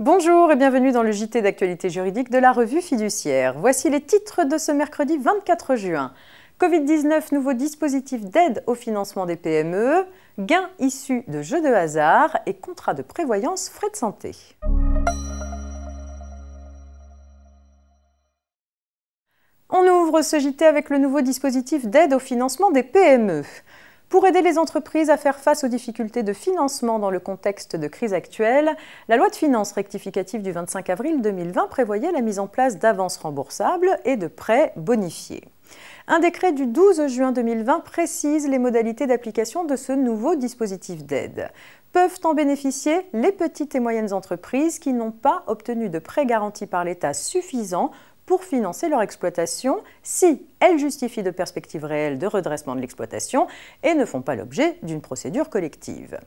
Bonjour et bienvenue dans le JT d'actualité juridique de la revue fiduciaire. Voici les titres de ce mercredi 24 juin. Covid-19, nouveau dispositif d'aide au financement des PME, gains issus de jeux de hasard et contrat de prévoyance frais de santé. On ouvre ce JT avec le nouveau dispositif d'aide au financement des PME. Pour aider les entreprises à faire face aux difficultés de financement dans le contexte de crise actuelle, la loi de finances rectificative du 25 avril 2020 prévoyait la mise en place d'avances remboursables et de prêts bonifiés. Un décret du 12 juin 2020 précise les modalités d'application de ce nouveau dispositif d'aide. Peuvent en bénéficier les petites et moyennes entreprises qui n'ont pas obtenu de prêts garantis par l'État suffisants pour financer leur exploitation si elles justifient de perspectives réelles de redressement de l'exploitation et ne font pas l'objet d'une procédure collective.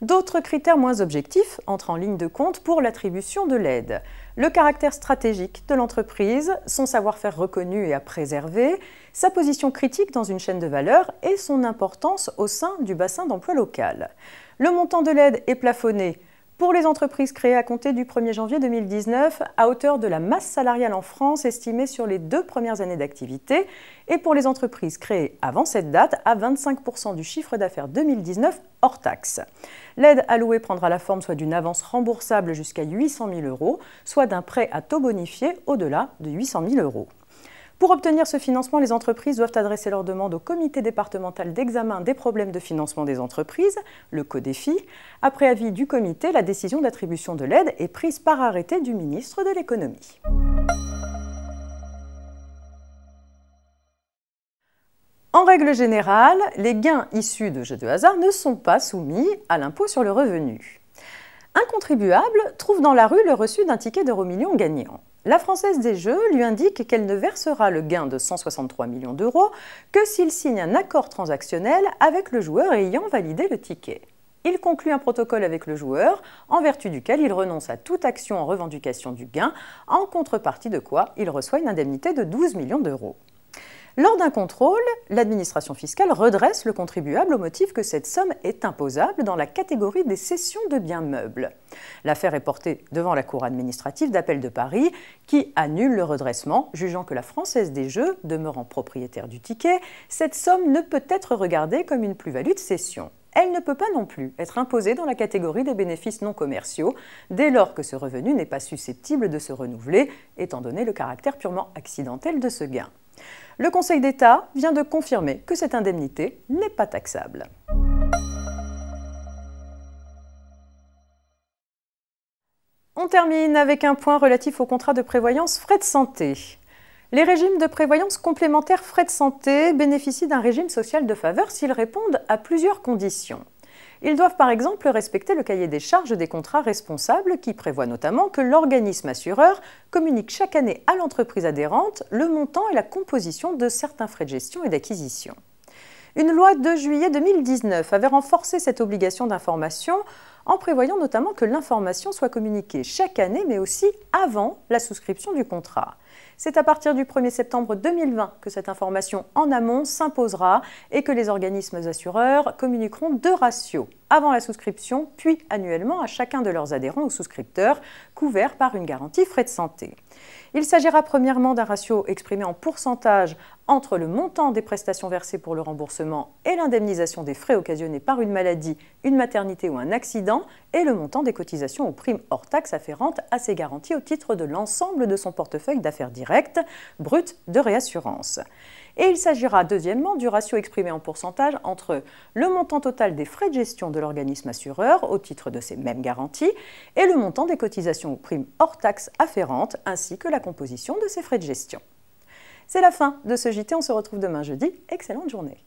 D'autres critères moins objectifs entrent en ligne de compte pour l'attribution de l'aide. Le caractère stratégique de l'entreprise, son savoir-faire reconnu et à préserver, sa position critique dans une chaîne de valeur et son importance au sein du bassin d'emploi local. Le montant de l'aide est plafonné pour les entreprises créées à compter du 1er janvier 2019 à hauteur de la masse salariale en France estimée sur les deux premières années d'activité et pour les entreprises créées avant cette date à 25% du chiffre d'affaires 2019 hors taxes. L'aide allouée prendra la forme soit d'une avance remboursable jusqu'à 800 000 euros, soit d'un prêt à taux bonifié au-delà de 800 000 euros. Pour obtenir ce financement, les entreprises doivent adresser leur demande au comité départemental d'examen des problèmes de financement des entreprises, le CODEFI. Après avis du comité, la décision d'attribution de l'aide est prise par arrêté du ministre de l'économie. En règle générale, les gains issus de jeux de hasard ne sont pas soumis à l'impôt sur le revenu. Un contribuable trouve dans la rue le reçu d'un ticket d'euro millions gagnant. La Française des Jeux lui indique qu'elle ne versera le gain de 163 millions d'euros que s'il signe un accord transactionnel avec le joueur ayant validé le ticket. Il conclut un protocole avec le joueur, en vertu duquel il renonce à toute action en revendication du gain, en contrepartie de quoi il reçoit une indemnité de 12 millions d'euros. Lors d'un contrôle, l'administration fiscale redresse le contribuable au motif que cette somme est imposable dans la catégorie des cessions de biens meubles. L'affaire est portée devant la Cour administrative d'appel de Paris qui annule le redressement, jugeant que la Française des Jeux, demeurant propriétaire du ticket, cette somme ne peut être regardée comme une plus-value de cession elle ne peut pas non plus être imposée dans la catégorie des bénéfices non commerciaux, dès lors que ce revenu n'est pas susceptible de se renouveler, étant donné le caractère purement accidentel de ce gain. Le Conseil d'État vient de confirmer que cette indemnité n'est pas taxable. On termine avec un point relatif au contrat de prévoyance frais de santé. Les régimes de prévoyance complémentaires frais de santé bénéficient d'un régime social de faveur s'ils répondent à plusieurs conditions. Ils doivent par exemple respecter le cahier des charges des contrats responsables qui prévoit notamment que l'organisme assureur communique chaque année à l'entreprise adhérente le montant et la composition de certains frais de gestion et d'acquisition. Une loi de juillet 2019 avait renforcé cette obligation d'information en prévoyant notamment que l'information soit communiquée chaque année, mais aussi avant la souscription du contrat. C'est à partir du 1er septembre 2020 que cette information en amont s'imposera et que les organismes assureurs communiqueront deux ratios avant la souscription, puis annuellement à chacun de leurs adhérents ou souscripteurs, couverts par une garantie frais de santé. Il s'agira premièrement d'un ratio exprimé en pourcentage entre le montant des prestations versées pour le remboursement et l'indemnisation des frais occasionnés par une maladie, une maternité ou un accident, et le montant des cotisations aux primes hors taxes afférentes à ces garanties au titre de l'ensemble de son portefeuille d'affaires directes, brut de réassurance. Et il s'agira deuxièmement du ratio exprimé en pourcentage entre le montant total des frais de gestion de l'organisme assureur au titre de ces mêmes garanties et le montant des cotisations ou primes hors taxes afférentes ainsi que la composition de ces frais de gestion. C'est la fin de ce JT, on se retrouve demain jeudi, excellente journée.